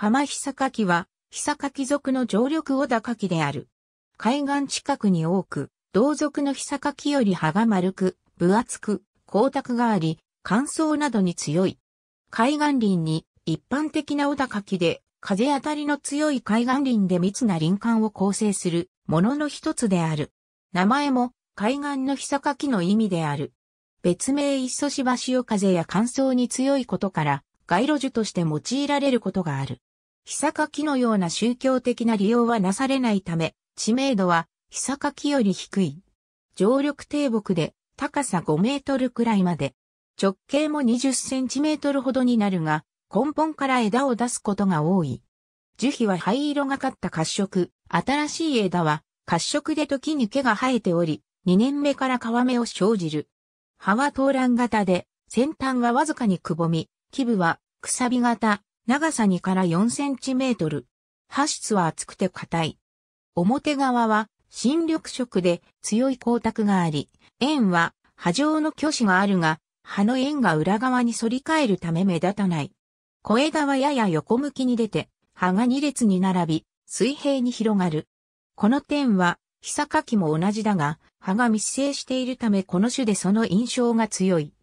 浜久柿は、久柿族の常緑小田柿である。海岸近くに多く、同族の久柿より葉が丸く、分厚く、光沢があり、乾燥などに強い。海岸林に一般的な小田柿で、風当たりの強い海岸林で密な林間を構成するものの一つである。名前も海岸の久柿の意味である。別名イソシバお風や乾燥に強いことから、街路樹として用いられることがある。カキのような宗教的な利用はなされないため、知名度はカキより低い。常緑低木で高さ5メートルくらいまで、直径も20センチメートルほどになるが、根本から枝を出すことが多い。樹皮は灰色がかった褐色、新しい枝は褐色で時に毛が生えており、2年目から皮目を生じる。葉は頭卵型で、先端はわずかにくぼみ、基部はくさび型、長さ2から4センチメートル。発質は厚くて硬い。表側は新緑色で強い光沢があり、円は波状の虚子があるが、葉の円が裏側に反り返るため目立たない。小枝はやや横向きに出て、葉が2列に並び、水平に広がる。この点は、ひさかきも同じだが、葉が密生しているためこの種でその印象が強い。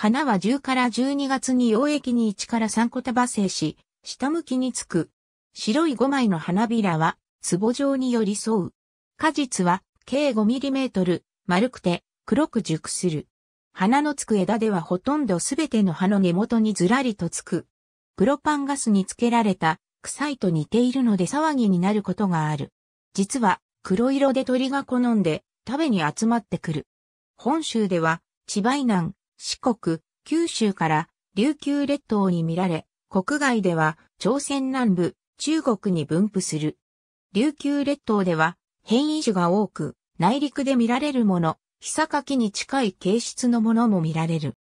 花は10から12月に溶液に1から3個束生し、下向きにつく。白い5枚の花びらは、壺状に寄り添う。果実は、計 5mm、丸くて、黒く熟する。花のつく枝ではほとんどすべての葉の根元にずらりとつく。プロパンガスにつけられた、臭いと似ているので騒ぎになることがある。実は、黒色で鳥が好んで、食べに集まってくる。本州では、千葉南、四国、九州から琉球列島に見られ、国外では朝鮮南部、中国に分布する。琉球列島では変異種が多く、内陸で見られるもの、ヒサカキに近い形質のものも見られる。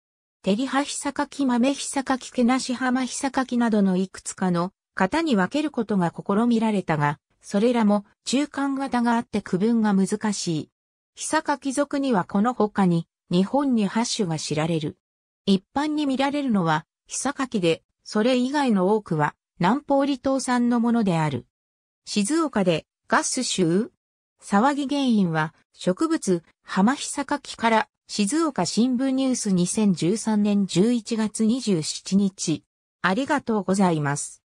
テリハヒサカキ豆ヒサカキケナシハマヒサカキなどのいくつかの型に分けることが試みられたが、それらも中間型があって区分が難しい。ヒサカキ族にはこの他に日本に8種が知られる。一般に見られるのは、ヒサカキで、それ以外の多くは、南方離島産のものである。静岡で、ガス州騒ぎ原因は、植物、浜ヒサカキから、静岡新聞ニュース2013年11月27日。ありがとうございます。